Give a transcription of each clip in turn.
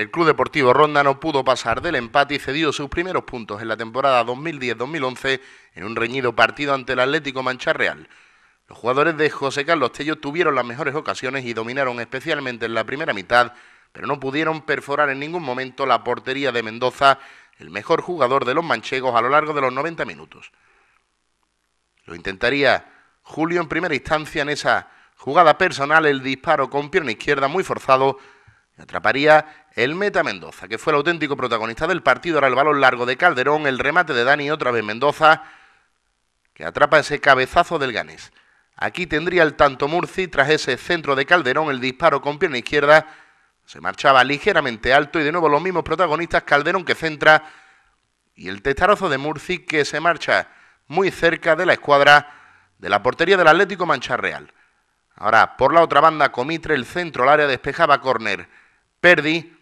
El Club Deportivo Ronda no pudo pasar del empate y cedió sus primeros puntos en la temporada 2010-2011 en un reñido partido ante el Atlético Mancha Real. Los jugadores de José Carlos Tello tuvieron las mejores ocasiones y dominaron especialmente en la primera mitad, pero no pudieron perforar en ningún momento la portería de Mendoza, el mejor jugador de los manchegos a lo largo de los 90 minutos. Lo intentaría Julio en primera instancia en esa jugada personal, el disparo con pierna izquierda muy forzado atraparía el Meta Mendoza, que fue el auténtico protagonista del partido. ...era el balón largo de Calderón, el remate de Dani, otra vez Mendoza, que atrapa ese cabezazo del Ganés. Aquí tendría el tanto Murci tras ese centro de Calderón, el disparo con pierna izquierda. Se marchaba ligeramente alto y de nuevo los mismos protagonistas, Calderón que centra y el testarazo de Murci que se marcha muy cerca de la escuadra de la portería del Atlético Mancha Real. Ahora, por la otra banda, Comitre, el centro, al área despejaba Corner. ...perdi...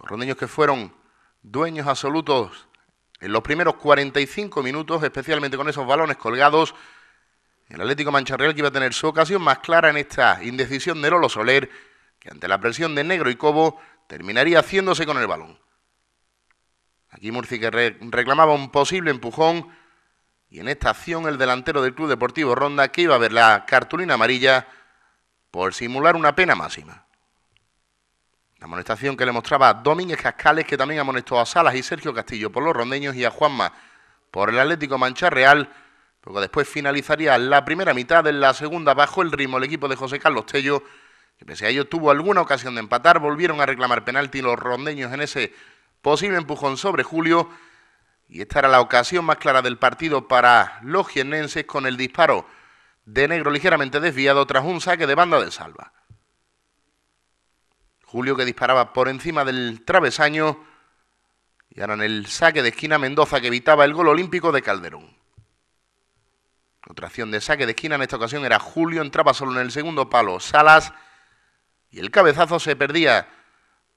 Los rondeños que fueron dueños absolutos en los primeros 45 minutos, especialmente con esos balones colgados. El Atlético Mancharreal que iba a tener su ocasión más clara en esta indecisión de Lolo Soler, que ante la presión de Negro y Cobo terminaría haciéndose con el balón. Aquí Murci que reclamaba un posible empujón y en esta acción el delantero del Club Deportivo Ronda que iba a ver la cartulina amarilla por simular una pena máxima. La amonestación que le mostraba a Domínguez Cascales, que también amonestó a Salas y Sergio Castillo por los rondeños y a Juanma por el Atlético Mancha Real, poco después finalizaría la primera mitad, en la segunda bajo el ritmo el equipo de José Carlos Tello, que pese a ello tuvo alguna ocasión de empatar, volvieron a reclamar penalti los rondeños en ese posible empujón sobre Julio, y esta era la ocasión más clara del partido para los jiennenses con el disparo de negro ligeramente desviado tras un saque de banda de salva. Julio que disparaba por encima del travesaño y ahora en el saque de esquina Mendoza que evitaba el gol olímpico de Calderón. Otra acción de saque de esquina en esta ocasión era Julio, entraba solo en el segundo palo Salas y el cabezazo se perdía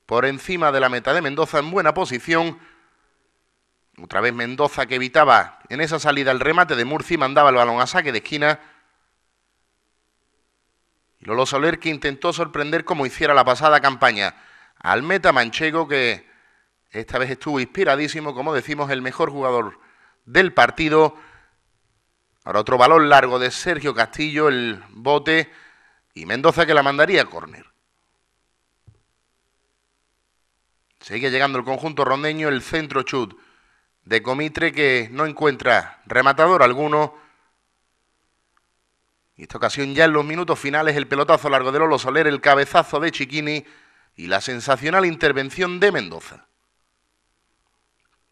por encima de la meta de Mendoza en buena posición. Otra vez Mendoza que evitaba en esa salida el remate de Murci, mandaba el balón a saque de esquina. Lolo Soler que intentó sorprender como hiciera la pasada campaña al meta manchego que esta vez estuvo inspiradísimo, como decimos, el mejor jugador del partido. Ahora otro balón largo de Sergio Castillo, el bote y Mendoza que la mandaría a córner. Sigue llegando el conjunto rondeño, el centro chut de Comitre que no encuentra rematador alguno. Y esta ocasión ya en los minutos finales el pelotazo largo de Lolo Soler, el cabezazo de Chiquini y la sensacional intervención de Mendoza.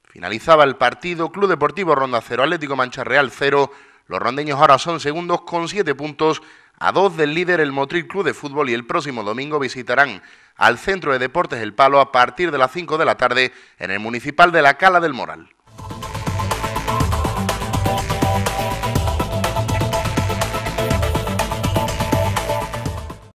Finalizaba el partido Club Deportivo Ronda 0, Atlético Mancha Real 0. Los rondeños ahora son segundos con 7 puntos a dos del líder el Motril Club de Fútbol y el próximo domingo visitarán al Centro de Deportes El Palo a partir de las 5 de la tarde en el Municipal de la Cala del Moral.